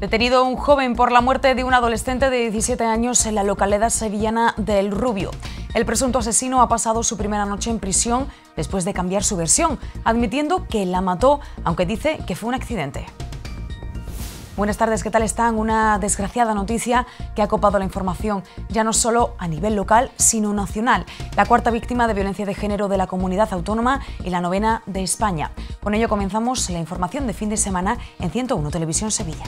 Detenido un joven por la muerte de un adolescente de 17 años en la localidad sevillana del Rubio. El presunto asesino ha pasado su primera noche en prisión después de cambiar su versión, admitiendo que la mató, aunque dice que fue un accidente. Buenas tardes, ¿qué tal están? Una desgraciada noticia que ha copado la información, ya no solo a nivel local, sino nacional. La cuarta víctima de violencia de género de la comunidad autónoma y la novena de España. Con ello comenzamos la información de fin de semana en 101 Televisión Sevilla.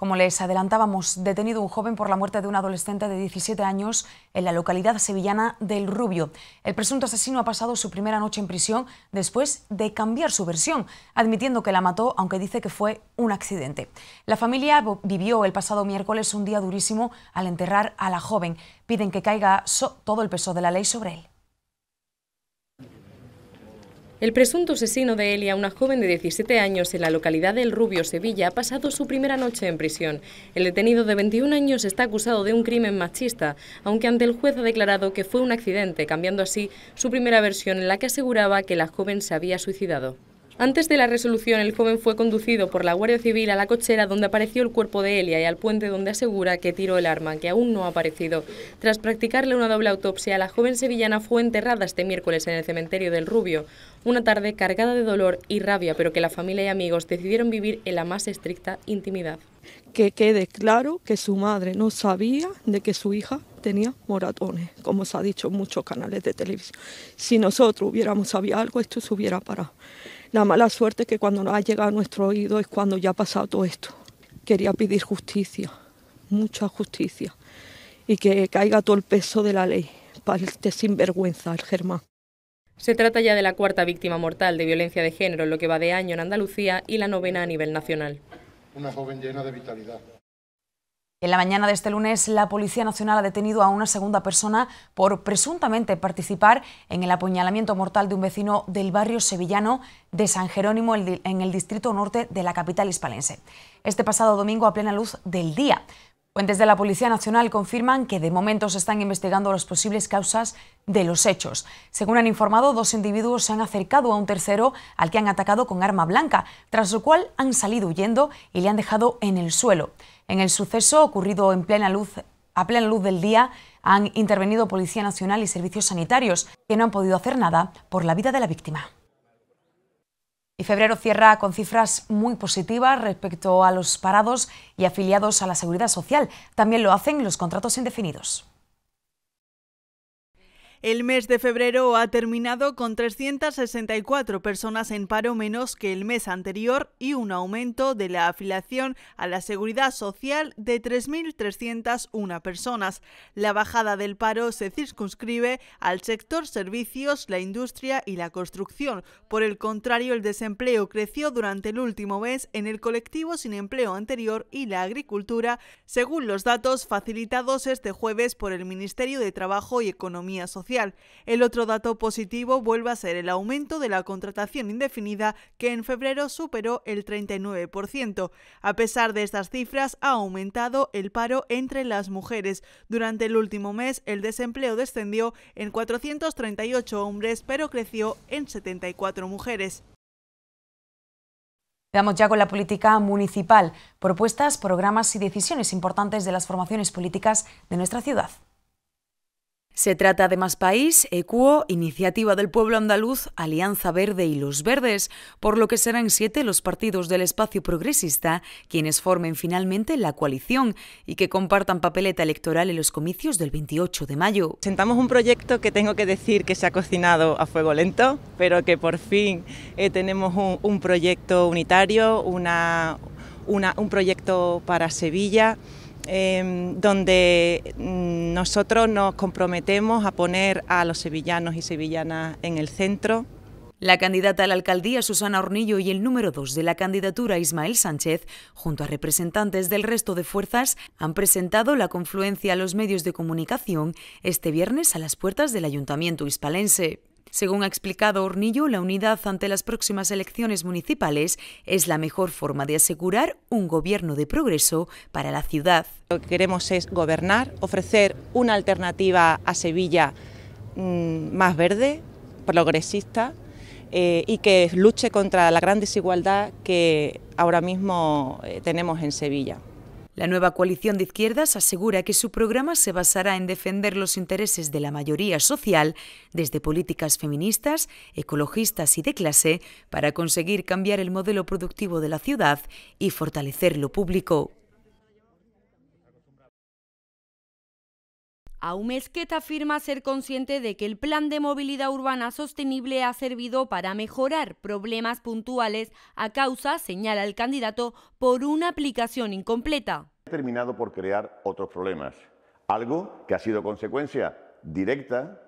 Como les adelantábamos, detenido un joven por la muerte de un adolescente de 17 años en la localidad sevillana del Rubio. El presunto asesino ha pasado su primera noche en prisión después de cambiar su versión, admitiendo que la mató, aunque dice que fue un accidente. La familia vivió el pasado miércoles un día durísimo al enterrar a la joven. Piden que caiga todo el peso de la ley sobre él. El presunto asesino de Elia, una joven de 17 años en la localidad del Rubio, Sevilla, ha pasado su primera noche en prisión. El detenido de 21 años está acusado de un crimen machista, aunque ante el juez ha declarado que fue un accidente, cambiando así su primera versión en la que aseguraba que la joven se había suicidado. Antes de la resolución, el joven fue conducido por la Guardia Civil a la cochera donde apareció el cuerpo de Elia y al puente donde asegura que tiró el arma, que aún no ha aparecido. Tras practicarle una doble autopsia, la joven sevillana fue enterrada este miércoles en el cementerio del Rubio, una tarde cargada de dolor y rabia, pero que la familia y amigos decidieron vivir en la más estricta intimidad. Que quede claro que su madre no sabía de que su hija tenía moratones, como se ha dicho en muchos canales de televisión. Si nosotros hubiéramos sabido algo, esto se hubiera parado. La mala suerte que cuando nos ha llegado a nuestro oído es cuando ya ha pasado todo esto. Quería pedir justicia, mucha justicia, y que caiga todo el peso de la ley para este sinvergüenza, Germán. Se trata ya de la cuarta víctima mortal de violencia de género en lo que va de año en Andalucía y la novena a nivel nacional. Una joven llena de vitalidad, en la mañana de este lunes, la Policía Nacional ha detenido a una segunda persona por presuntamente participar en el apuñalamiento mortal de un vecino del barrio sevillano de San Jerónimo en el distrito norte de la capital hispalense. Este pasado domingo a plena luz del día. Fuentes de la Policía Nacional confirman que de momento se están investigando las posibles causas de los hechos. Según han informado, dos individuos se han acercado a un tercero al que han atacado con arma blanca, tras lo cual han salido huyendo y le han dejado en el suelo. En el suceso ocurrido a plena luz del día han intervenido Policía Nacional y servicios sanitarios, que no han podido hacer nada por la vida de la víctima. Y febrero cierra con cifras muy positivas respecto a los parados y afiliados a la seguridad social. También lo hacen los contratos indefinidos. El mes de febrero ha terminado con 364 personas en paro menos que el mes anterior y un aumento de la afiliación a la seguridad social de 3.301 personas. La bajada del paro se circunscribe al sector servicios, la industria y la construcción. Por el contrario, el desempleo creció durante el último mes en el colectivo sin empleo anterior y la agricultura, según los datos facilitados este jueves por el Ministerio de Trabajo y Economía Social. El otro dato positivo vuelve a ser el aumento de la contratación indefinida que en febrero superó el 39%. A pesar de estas cifras, ha aumentado el paro entre las mujeres. Durante el último mes, el desempleo descendió en 438 hombres, pero creció en 74 mujeres. Damos ya con la política municipal, propuestas, programas y decisiones importantes de las formaciones políticas de nuestra ciudad. Se trata de Más País, ECUO, Iniciativa del Pueblo Andaluz, Alianza Verde y Los Verdes, por lo que serán siete los partidos del espacio progresista quienes formen finalmente la coalición y que compartan papeleta electoral en los comicios del 28 de mayo. Sentamos un proyecto que tengo que decir que se ha cocinado a fuego lento, pero que por fin eh, tenemos un, proyecto unitario, un proyecto para Sevilla Em, donde mm, nosotros nos comprometemos a poner a los sevillanos y sevillanas en el centro. La candidata a la alcaldía Susana Hornillo y el número dos de la candidatura Ismael Sánchez, junto a representantes del resto de fuerzas, han presentado la confluencia a los medios de comunicación este viernes a las puertas del Ayuntamiento hispalense. Según ha explicado Hornillo, la unidad ante las próximas elecciones municipales es la mejor forma de asegurar un gobierno de progreso para la ciudad. Lo que queremos es gobernar, ofrecer una alternativa a Sevilla mm, más verde, progresista eh, y que luche contra la gran desigualdad que ahora mismo eh, tenemos en Sevilla. La nueva coalición de izquierdas asegura que su programa se basará en defender los intereses de la mayoría social desde políticas feministas, ecologistas y de clase para conseguir cambiar el modelo productivo de la ciudad y fortalecer lo público. Aumesquet afirma ser consciente de que el Plan de Movilidad Urbana Sostenible ha servido para mejorar problemas puntuales a causa, señala el candidato, por una aplicación incompleta. Ha terminado por crear otros problemas, algo que ha sido consecuencia directa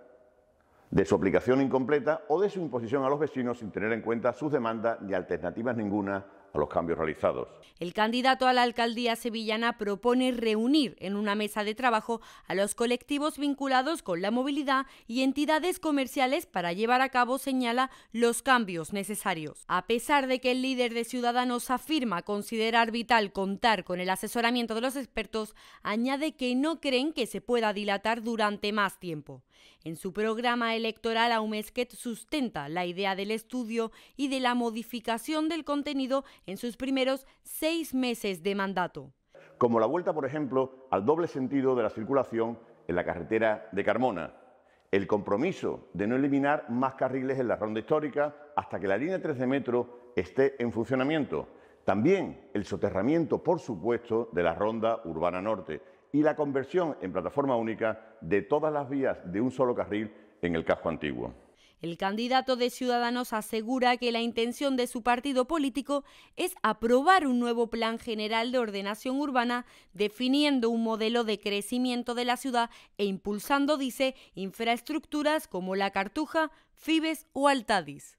de su aplicación incompleta o de su imposición a los vecinos sin tener en cuenta sus demandas ni alternativas ninguna los cambios realizados. El candidato a la alcaldía sevillana propone reunir en una mesa de trabajo a los colectivos vinculados con la movilidad y entidades comerciales para llevar a cabo, señala, los cambios necesarios. A pesar de que el líder de Ciudadanos afirma considerar vital contar con el asesoramiento de los expertos, añade que no creen que se pueda dilatar durante más tiempo. En su programa electoral, Aumesquet sustenta la idea del estudio y de la modificación del contenido en sus primeros seis meses de mandato. Como la vuelta, por ejemplo, al doble sentido de la circulación en la carretera de Carmona, el compromiso de no eliminar más carriles en la ronda histórica hasta que la línea 3 de metro esté en funcionamiento. También el soterramiento, por supuesto, de la ronda urbana norte y la conversión en plataforma única de todas las vías de un solo carril en el casco antiguo. El candidato de Ciudadanos asegura que la intención de su partido político es aprobar un nuevo plan general de ordenación urbana, definiendo un modelo de crecimiento de la ciudad e impulsando, dice, infraestructuras como la Cartuja, Fibes o Altadis.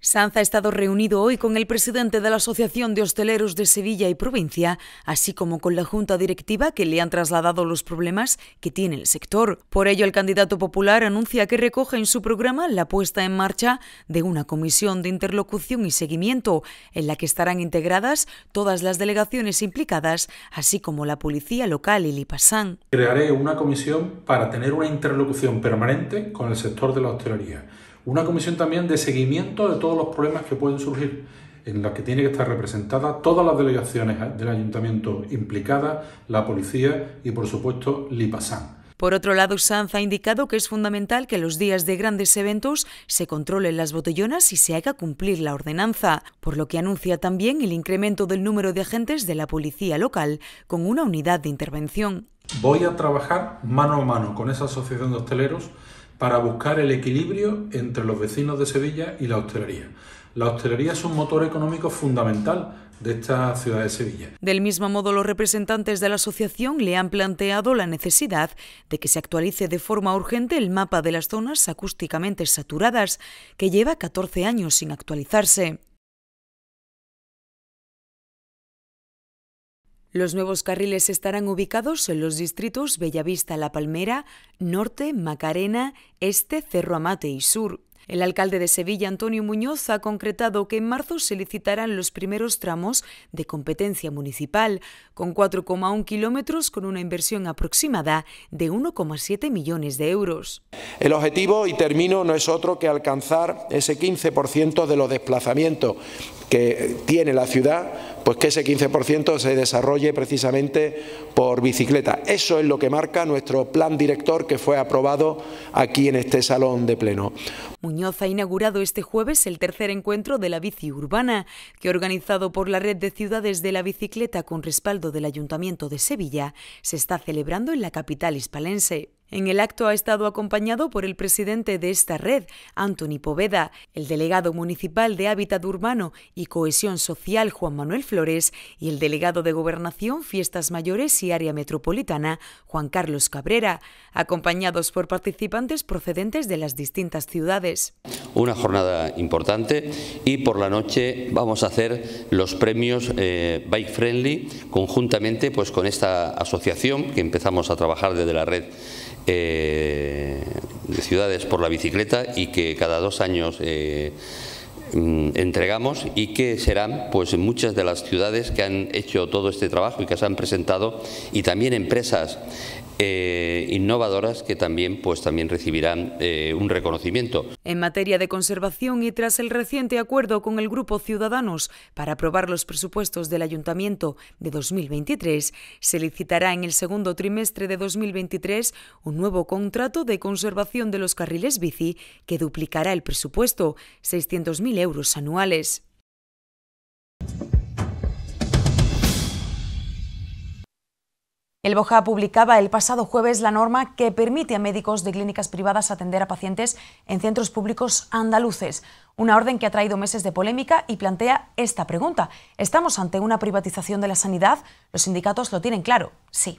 Sanz ha estado reunido hoy con el presidente de la Asociación de Hosteleros de Sevilla y Provincia, así como con la junta directiva que le han trasladado los problemas que tiene el sector. Por ello, el candidato popular anuncia que recoge en su programa la puesta en marcha de una comisión de interlocución y seguimiento, en la que estarán integradas todas las delegaciones implicadas, así como la policía local y Lipasán. Crearé una comisión para tener una interlocución permanente con el sector de la hostelería una comisión también de seguimiento de todos los problemas que pueden surgir, en la que tiene que estar representada todas las delegaciones eh, del ayuntamiento implicadas, la policía y por supuesto Lipasán. Por otro lado, Sanz ha indicado que es fundamental que los días de grandes eventos se controlen las botellonas y se haga cumplir la ordenanza, por lo que anuncia también el incremento del número de agentes de la policía local con una unidad de intervención. Voy a trabajar mano a mano con esa asociación de hosteleros para buscar el equilibrio entre los vecinos de Sevilla y la hostelería. La hostelería es un motor económico fundamental de esta ciudad de Sevilla. Del mismo modo, los representantes de la asociación le han planteado la necesidad de que se actualice de forma urgente el mapa de las zonas acústicamente saturadas, que lleva 14 años sin actualizarse. Los nuevos carriles estarán ubicados en los distritos Bellavista La Palmera, Norte, Macarena, Este, Cerro Amate y Sur. El alcalde de Sevilla, Antonio Muñoz, ha concretado que en marzo se licitarán los primeros tramos de competencia municipal, con 4,1 kilómetros con una inversión aproximada de 1,7 millones de euros. El objetivo, y termino, no es otro que alcanzar ese 15% de los desplazamientos que tiene la ciudad pues que ese 15% se desarrolle precisamente por bicicleta. Eso es lo que marca nuestro plan director que fue aprobado aquí en este salón de pleno. Muñoz ha inaugurado este jueves el tercer encuentro de la bici urbana, que organizado por la Red de Ciudades de la Bicicleta con respaldo del Ayuntamiento de Sevilla, se está celebrando en la capital hispalense. En el acto ha estado acompañado por el presidente de esta red, Anthony Poveda, el delegado municipal de Hábitat Urbano y Cohesión Social, Juan Manuel Flores, y el delegado de Gobernación, Fiestas Mayores y Área Metropolitana, Juan Carlos Cabrera, acompañados por participantes procedentes de las distintas ciudades. Una jornada importante y por la noche vamos a hacer los premios eh, Bike Friendly conjuntamente pues, con esta asociación que empezamos a trabajar desde la red eh, de ciudades por la bicicleta y que cada dos años eh, mm, entregamos y que serán pues muchas de las ciudades que han hecho todo este trabajo y que se han presentado y también empresas eh, innovadoras que también, pues, también recibirán eh, un reconocimiento. En materia de conservación y tras el reciente acuerdo con el Grupo Ciudadanos para aprobar los presupuestos del Ayuntamiento de 2023, se licitará en el segundo trimestre de 2023 un nuevo contrato de conservación de los carriles bici que duplicará el presupuesto, 600.000 euros anuales. El Boja publicaba el pasado jueves la norma que permite a médicos de clínicas privadas atender a pacientes en centros públicos andaluces, una orden que ha traído meses de polémica y plantea esta pregunta. ¿Estamos ante una privatización de la sanidad? Los sindicatos lo tienen claro, sí.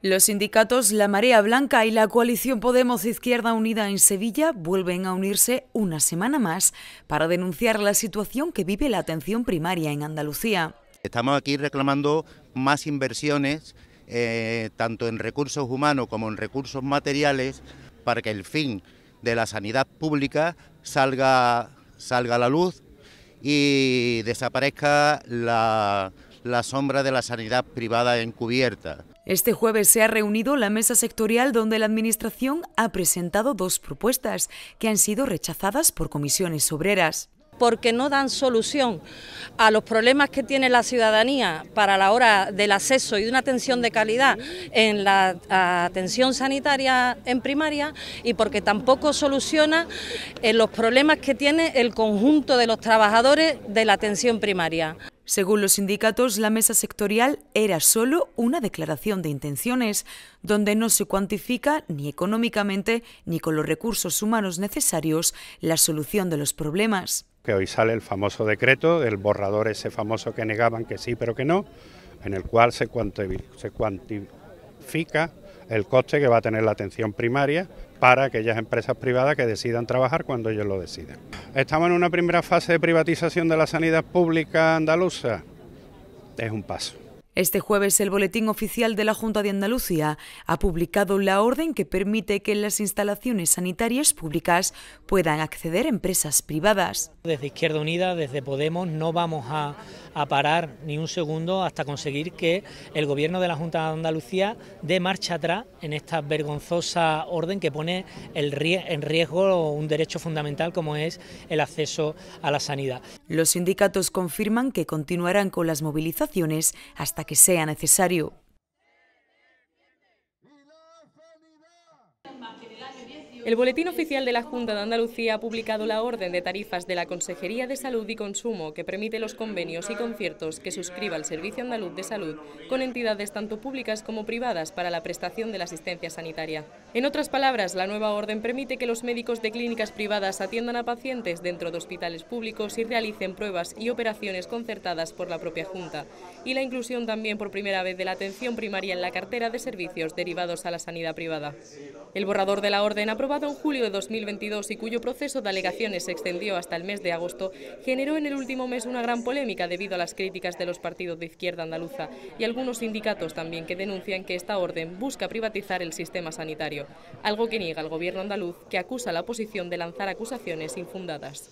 Los sindicatos La Marea Blanca y la coalición Podemos Izquierda Unida en Sevilla vuelven a unirse una semana más para denunciar la situación que vive la atención primaria en Andalucía. Estamos aquí reclamando más inversiones, eh, tanto en recursos humanos como en recursos materiales, para que el fin de la sanidad pública salga, salga a la luz y desaparezca la, la sombra de la sanidad privada encubierta. Este jueves se ha reunido la mesa sectorial donde la Administración ha presentado dos propuestas que han sido rechazadas por comisiones obreras porque no dan solución a los problemas que tiene la ciudadanía para la hora del acceso y de una atención de calidad en la atención sanitaria en primaria y porque tampoco soluciona eh, los problemas que tiene el conjunto de los trabajadores de la atención primaria. Según los sindicatos, la mesa sectorial era solo una declaración de intenciones, donde no se cuantifica ni económicamente ni con los recursos humanos necesarios la solución de los problemas que hoy sale el famoso decreto el borrador ese famoso que negaban que sí pero que no, en el cual se cuantifica el coste que va a tener la atención primaria para aquellas empresas privadas que decidan trabajar cuando ellos lo decidan. Estamos en una primera fase de privatización de la sanidad pública andaluza. Es un paso. Este jueves el Boletín Oficial de la Junta de Andalucía ha publicado la orden que permite que en las instalaciones sanitarias públicas puedan acceder empresas privadas. Desde Izquierda Unida, desde Podemos, no vamos a, a parar ni un segundo hasta conseguir que el gobierno de la Junta de Andalucía dé marcha atrás en esta vergonzosa orden que pone en riesgo un derecho fundamental como es el acceso a la sanidad. Los sindicatos confirman que continuarán con las movilizaciones hasta que sea necesario. El Boletín Oficial de la Junta de Andalucía ha publicado la orden de tarifas de la Consejería de Salud y Consumo que permite los convenios y conciertos que suscriba el Servicio Andaluz de Salud con entidades tanto públicas como privadas para la prestación de la asistencia sanitaria. En otras palabras, la nueva orden permite que los médicos de clínicas privadas atiendan a pacientes dentro de hospitales públicos y realicen pruebas y operaciones concertadas por la propia Junta, y la inclusión también por primera vez de la atención primaria en la cartera de servicios derivados a la sanidad privada. El borrador de la orden aprobado aprobado en julio de 2022 y cuyo proceso de alegaciones se extendió hasta el mes de agosto, generó en el último mes una gran polémica debido a las críticas de los partidos de izquierda andaluza y algunos sindicatos también que denuncian que esta orden busca privatizar el sistema sanitario, algo que niega el gobierno andaluz que acusa a la oposición de lanzar acusaciones infundadas.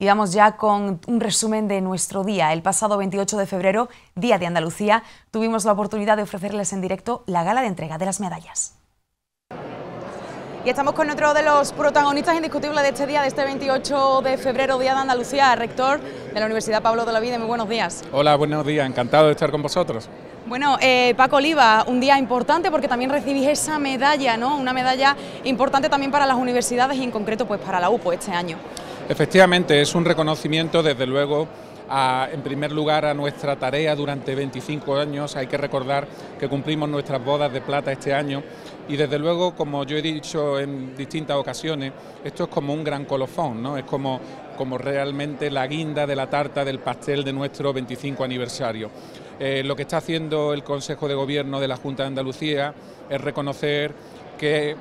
Y vamos ya con un resumen de nuestro día. El pasado 28 de febrero, Día de Andalucía, tuvimos la oportunidad de ofrecerles en directo la gala de entrega de las medallas. Y estamos con otro de los protagonistas indiscutibles de este día, de este 28 de febrero, Día de Andalucía, rector de la Universidad Pablo de la Vida. Muy buenos días. Hola, buenos días, encantado de estar con vosotros. Bueno, eh, Paco Oliva, un día importante porque también recibís esa medalla, ¿no? Una medalla importante también para las universidades y en concreto pues para la UPO este año. Efectivamente, es un reconocimiento, desde luego, en primer lugar a nuestra tarea durante 25 años. Hay que recordar que cumplimos nuestras bodas de plata este año y desde luego, como yo he dicho en distintas ocasiones, esto es como un gran colofón, ¿no? Es como, como realmente la guinda de la tarta del pastel de nuestro 25 aniversario. Eh, lo que está haciendo el Consejo de Gobierno de la Junta de Andalucía es reconocer que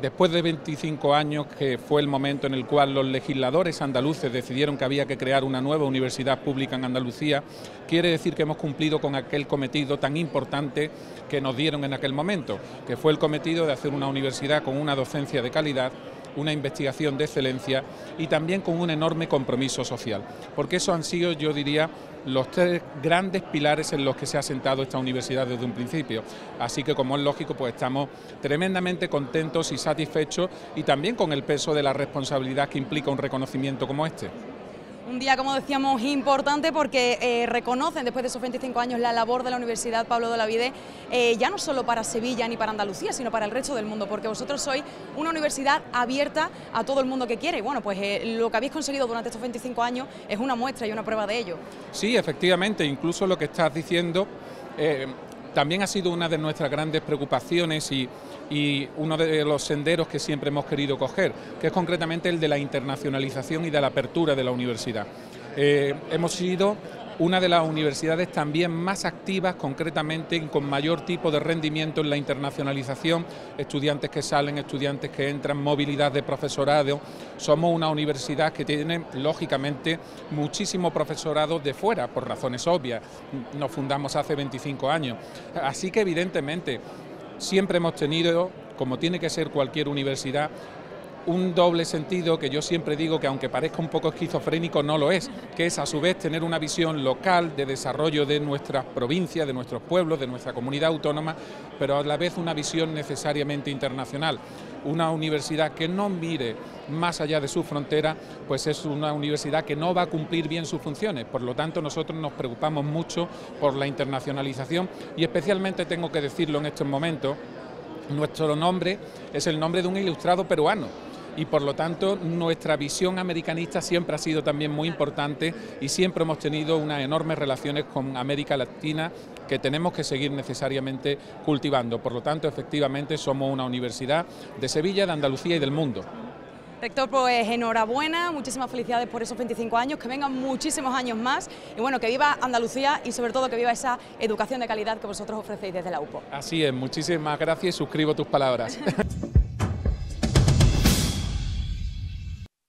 después de 25 años, que fue el momento en el cual los legisladores andaluces decidieron que había que crear una nueva universidad pública en Andalucía, quiere decir que hemos cumplido con aquel cometido tan importante que nos dieron en aquel momento, que fue el cometido de hacer una universidad con una docencia de calidad una investigación de excelencia y también con un enorme compromiso social. Porque eso han sido, yo diría, los tres grandes pilares en los que se ha sentado esta universidad desde un principio. Así que, como es lógico, pues estamos tremendamente contentos y satisfechos y también con el peso de la responsabilidad que implica un reconocimiento como este. Un día, como decíamos, importante porque eh, reconocen después de esos 25 años la labor de la Universidad Pablo de la eh, ya no solo para Sevilla ni para Andalucía, sino para el resto del mundo, porque vosotros sois una universidad abierta a todo el mundo que quiere. Y bueno, pues eh, lo que habéis conseguido durante estos 25 años es una muestra y una prueba de ello. Sí, efectivamente, incluso lo que estás diciendo eh, también ha sido una de nuestras grandes preocupaciones y y uno de los senderos que siempre hemos querido coger, que es concretamente el de la internacionalización y de la apertura de la universidad. Eh, hemos sido una de las universidades también más activas, concretamente con mayor tipo de rendimiento en la internacionalización, estudiantes que salen, estudiantes que entran, movilidad de profesorado. Somos una universidad que tiene, lógicamente, muchísimo profesorado de fuera, por razones obvias. Nos fundamos hace 25 años. Así que, evidentemente, siempre hemos tenido, como tiene que ser cualquier universidad, un doble sentido que yo siempre digo que aunque parezca un poco esquizofrénico no lo es, que es a su vez tener una visión local de desarrollo de nuestras provincias, de nuestros pueblos, de nuestra comunidad autónoma, pero a la vez una visión necesariamente internacional una universidad que no mire más allá de su frontera, pues es una universidad que no va a cumplir bien sus funciones. Por lo tanto, nosotros nos preocupamos mucho por la internacionalización y especialmente tengo que decirlo en estos momentos, nuestro nombre es el nombre de un ilustrado peruano y por lo tanto nuestra visión americanista siempre ha sido también muy importante y siempre hemos tenido unas enormes relaciones con América Latina que tenemos que seguir necesariamente cultivando. Por lo tanto, efectivamente, somos una universidad de Sevilla, de Andalucía y del mundo. Rector, pues enhorabuena, muchísimas felicidades por esos 25 años, que vengan muchísimos años más y bueno, que viva Andalucía y sobre todo que viva esa educación de calidad que vosotros ofrecéis desde la UPO. Así es, muchísimas gracias y suscribo tus palabras.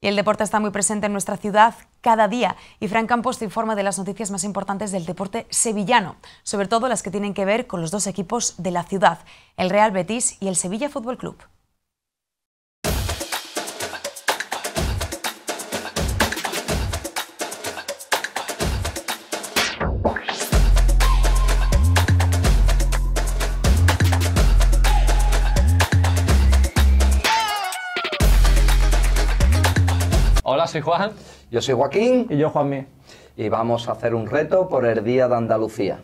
Y el deporte está muy presente en nuestra ciudad cada día. Y Fran Campos te informa de las noticias más importantes del deporte sevillano, sobre todo las que tienen que ver con los dos equipos de la ciudad, el Real Betis y el Sevilla Fútbol Club. soy Juan. Yo soy Joaquín. Y yo Juanmi. Y vamos a hacer un reto por el Día de Andalucía.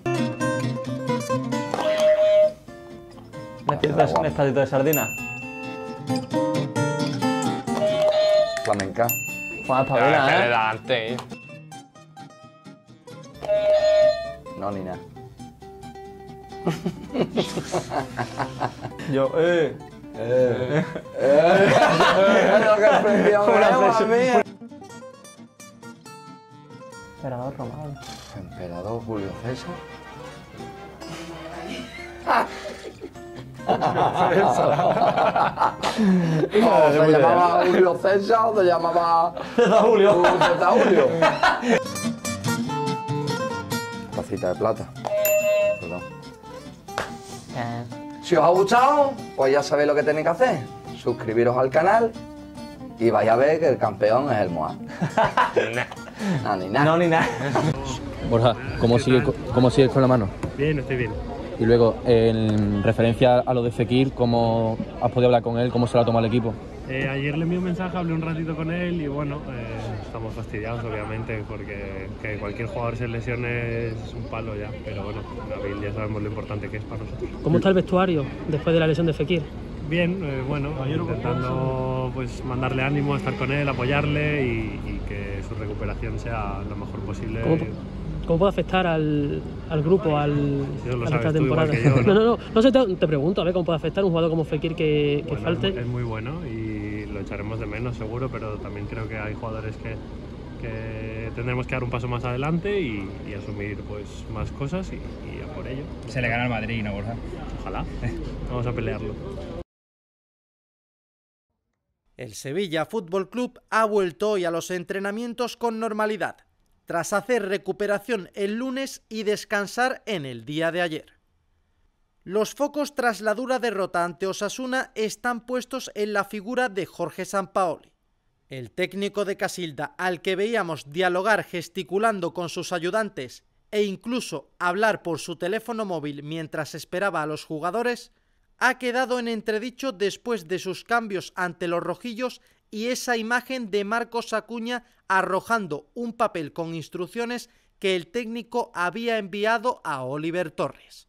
¿Necesitas un estadito de sardina? Flamenca. Juan, espabila, ¿eh? ¿eh? No, ni nada. Yo, Eh. eh. eh. eh. Emperador romano. Emperador Julio César. o se llamaba Julio César o se llamaba Julio. Julio. Tacita de plata. Perdón. Eh. Si os ha gustado, pues ya sabéis lo que tenéis que hacer. Suscribiros al canal y vais a ver que el campeón es el Moa. No, ni nada. No, ni nada. Borja, ¿cómo sigues, con la mano? Bien, estoy bien. Y luego, en referencia a lo de Fekir, ¿cómo has podido hablar con él? ¿Cómo se lo ha tomado el equipo? Eh, ayer le envié un mensaje, hablé un ratito con él y bueno, eh, estamos fastidiados obviamente porque cualquier jugador sin lesiones es un palo ya, pero bueno, David ya sabemos lo importante que es para nosotros. ¿Cómo está el vestuario después de la lesión de Fekir? Bien, eh, bueno, intentando pues, mandarle ánimo, estar con él, apoyarle y, que su recuperación sea lo mejor posible. ¿Cómo, puede afectar al, al grupo, al, a esta temporada? ¿no? ¿no? no, no, sé, te, pregunto, a ver cómo puede afectar un jugador como Fekir que, que falte. Es, muy bueno y lo echaremos de menos seguro, pero también creo que hay jugadores que, que tendremos que dar un paso más adelante y, asumir pues más cosas y, y, a por ello. Se le gana al Madrid, ¿no, Borja? Ojalá. Vamos a pelearlo. El Sevilla Fútbol Club ha vuelto hoy a los entrenamientos con normalidad, tras hacer recuperación el lunes y descansar en el día de ayer. Los focos tras la dura derrota ante Osasuna están puestos en la figura de Jorge Sampaoli. El técnico de Casilda, al que veíamos dialogar gesticulando con sus ayudantes e incluso hablar por su teléfono móvil mientras esperaba a los jugadores, ha quedado en entredicho después de sus cambios ante los rojillos y esa imagen de Marcos Acuña arrojando un papel con instrucciones que el técnico había enviado a Oliver Torres.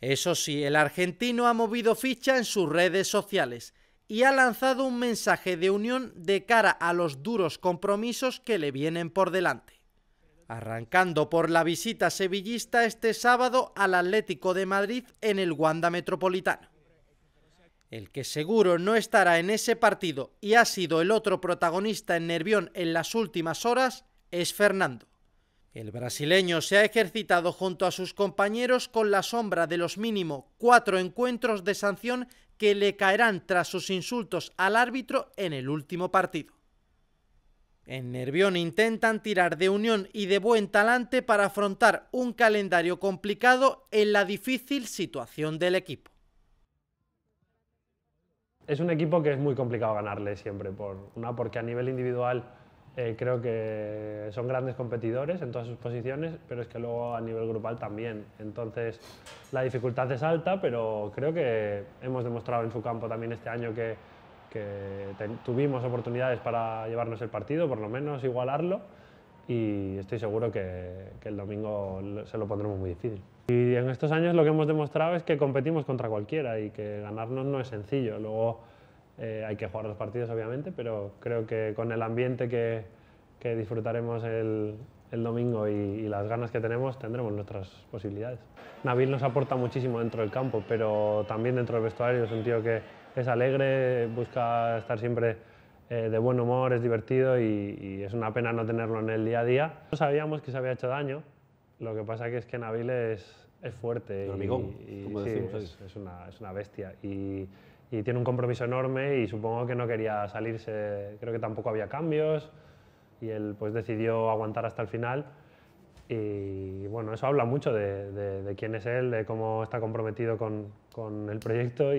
Eso sí, el argentino ha movido ficha en sus redes sociales y ha lanzado un mensaje de unión de cara a los duros compromisos que le vienen por delante arrancando por la visita sevillista este sábado al Atlético de Madrid en el Wanda Metropolitano. El que seguro no estará en ese partido y ha sido el otro protagonista en Nervión en las últimas horas es Fernando. El brasileño se ha ejercitado junto a sus compañeros con la sombra de los mínimo cuatro encuentros de sanción que le caerán tras sus insultos al árbitro en el último partido. En Nervión intentan tirar de unión y de buen talante para afrontar un calendario complicado en la difícil situación del equipo. Es un equipo que es muy complicado ganarle siempre, por una porque a nivel individual eh, creo que son grandes competidores en todas sus posiciones, pero es que luego a nivel grupal también. Entonces la dificultad es alta, pero creo que hemos demostrado en su campo también este año que que tuvimos oportunidades para llevarnos el partido, por lo menos igualarlo, y estoy seguro que, el domingo se lo pondremos muy difícil. Y en estos años lo que hemos demostrado es que competimos contra cualquiera y que ganarnos no es sencillo. Luego eh, hay que jugar los partidos, obviamente, pero creo que con el ambiente que, disfrutaremos el, domingo y, las ganas que tenemos, tendremos nuestras posibilidades. Nabil nos aporta muchísimo dentro del campo, pero también dentro del vestuario. Es un que, es alegre, busca estar siempre eh, de buen humor, es divertido y, es una pena no tenerlo en el día a día. No sabíamos que se había hecho daño, lo que pasa que es que Nabil es, es fuerte. como decimos. Es, una, es, una, bestia y, tiene un compromiso enorme y supongo que no quería salirse, creo que tampoco había cambios y él pues decidió aguantar hasta el final. Y bueno, eso habla mucho de, quién es él, de cómo está comprometido con, con el proyecto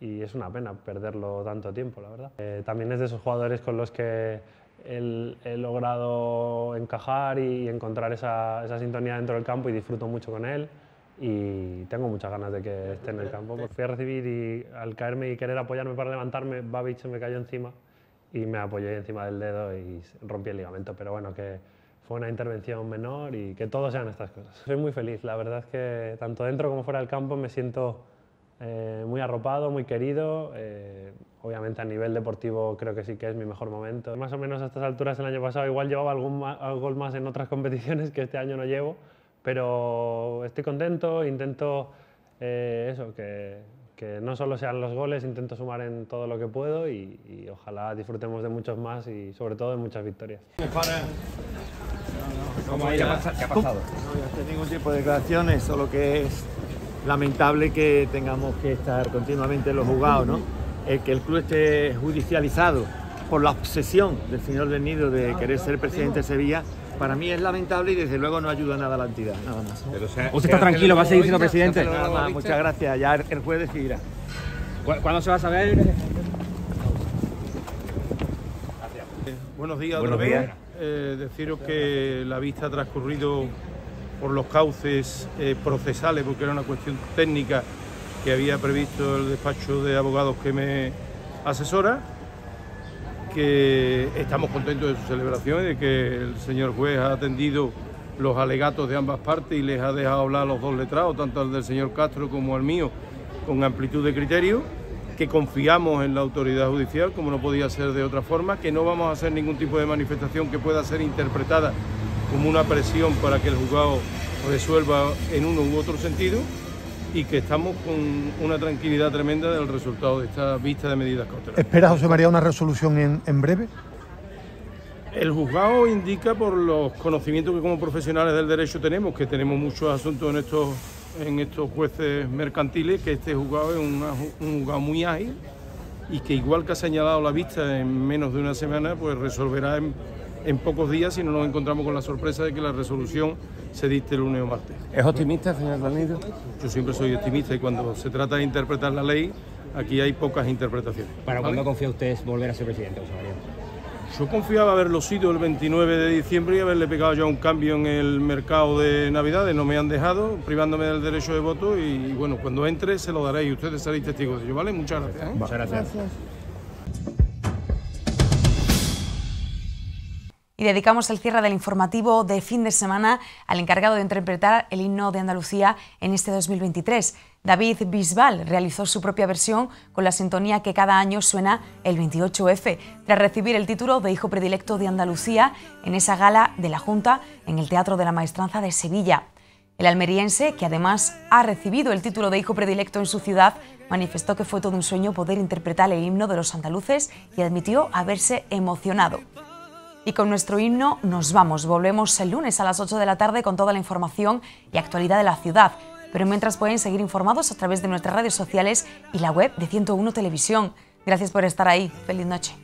y es una pena perderlo tanto tiempo, la verdad. Eh, también es de esos jugadores con los que he, logrado encajar y encontrar esa, sintonía dentro del campo y disfruto mucho con él y tengo muchas ganas de que esté en el campo. fui a recibir y al caerme y querer apoyarme para levantarme, Babich se me cayó encima y me apoyé encima del dedo y rompí el ligamento, pero bueno, que fue una intervención menor y que todo sean estas cosas. Soy muy feliz, la verdad es que tanto dentro como fuera del campo me siento eh, muy arropado, muy querido. Eh, obviamente a nivel deportivo creo que sí que es mi mejor momento. Más o menos a estas alturas el año pasado igual llevaba algún gol más en otras competiciones que este año no llevo, pero estoy contento, intento eh, eso, que, que, no solo sean los goles, intento sumar en todo lo que puedo y, ojalá disfrutemos de muchos más y sobre todo de muchas victorias. ¿Qué ha pasado? No ningún tipo de declaraciones, solo que es lamentable que tengamos que estar continuamente los juzgados, ¿no? El eh, que el club esté judicializado por la obsesión del señor del Nido de querer ser presidente de Sevilla, para mí es lamentable y desde luego no ayuda nada a la entidad, nada más. o está tranquilo? ¿Va a seguir siendo presidente? nada más, muchas gracias, ya el juez decidirá. ¿Cuándo se va a saber? Buenos días, Buenos días. Eh, deciros que la vista ha transcurrido por los cauces eh, procesales, porque era una cuestión técnica que había previsto el despacho de abogados que me asesora, que estamos contentos de su celebración y de que el señor juez ha atendido los alegatos de ambas partes y les ha dejado hablar a los dos letrados, tanto al del señor Castro como al mío, con amplitud de criterio, que confiamos en la autoridad judicial, como no podía ser de otra forma, que no vamos a hacer ningún tipo de manifestación que pueda ser interpretada como una presión para que el juzgado resuelva en uno u otro sentido y que estamos con una tranquilidad tremenda del resultado de esta vista de medidas cautelares. ¿Espera, José María, una resolución en, breve? El juzgado indica por los conocimientos que como profesionales del derecho tenemos, que tenemos muchos asuntos en estos, en estos jueces mercantiles, que este juzgado es un juzgado muy ágil y que igual que ha señalado la vista en menos de una semana, pues resolverá en en pocos días si no nos encontramos con la sorpresa de que la resolución se dicte el lunes o martes. ¿Es optimista, señor Danilo? Yo siempre soy optimista y cuando se trata de interpretar la ley, aquí hay pocas interpretaciones. ¿Para cuándo confía usted volver a ser presidente, José María? Yo confiaba haberlo sido el 29 de diciembre y haberle pegado ya un cambio en el mercado de Navidades. No me han dejado, privándome del derecho de voto y, bueno, cuando entre se lo daré y ustedes seréis testigos de ello, ¿vale? Muchas gracias. ¿eh? Muchas gracias. y dedicamos el cierre del informativo de fin de semana al encargado de interpretar el himno de Andalucía en este 2023. David Bisbal realizó su propia versión con la sintonía que cada año suena el 28F, tras recibir el título de Hijo Predilecto de Andalucía en esa gala de la Junta en el Teatro de la Maestranza de Sevilla. El almeriense, que además ha recibido el título de hijo predilecto en su ciudad, manifestó que fue todo un sueño poder interpretar el himno de los andaluces y admitió haberse emocionado. Y con nuestro himno nos vamos. Volvemos el lunes a las 8 de la tarde con toda la información y actualidad de la ciudad. Pero mientras pueden seguir informados a través de nuestras redes sociales y la web de 101 Televisión. Gracias por estar ahí. Feliz noche.